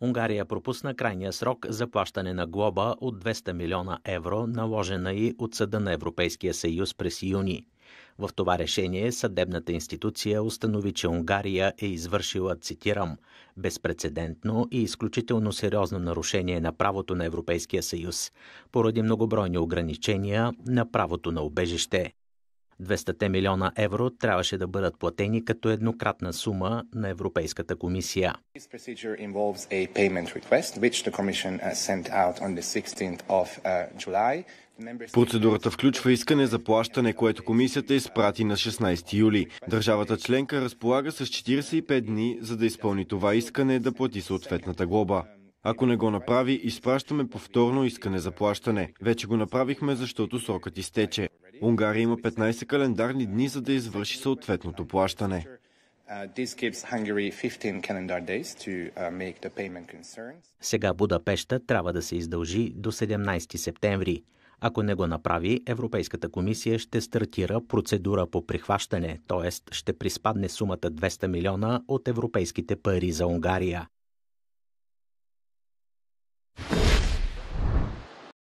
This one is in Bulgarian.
Унгария пропусна крайния срок за плащане на глоба от 200 милиона евро, наложена и от Съда на Европейския съюз през юни. В това решение съдебната институция установи, че Унгария е извършила, цитирам, безпредседентно и изключително сериозно нарушение на правото на Европейския съюз, поради многобройни ограничения на правото на убежище. 200 милиона евро трябваше да бъдат платени като еднократна сума на Европейската комисия. Uh, uh, Процедурата включва искане за плащане, което комисията изпрати на 16 юли. Държавата членка разполага с 45 дни, за да изпълни това искане да плати съответната глоба. Ако не го направи, изпращаме повторно искане за плащане. Вече го направихме, защото срокът изтече. Унгария има 15 календарни дни, за да извърши съответното плащане. Uh, Сега Будапешта трябва да се издължи до 17 септември. Ако не го направи, Европейската комисия ще стартира процедура по прихващане, т.е. ще приспадне сумата 200 милиона от европейските пари за Унгария.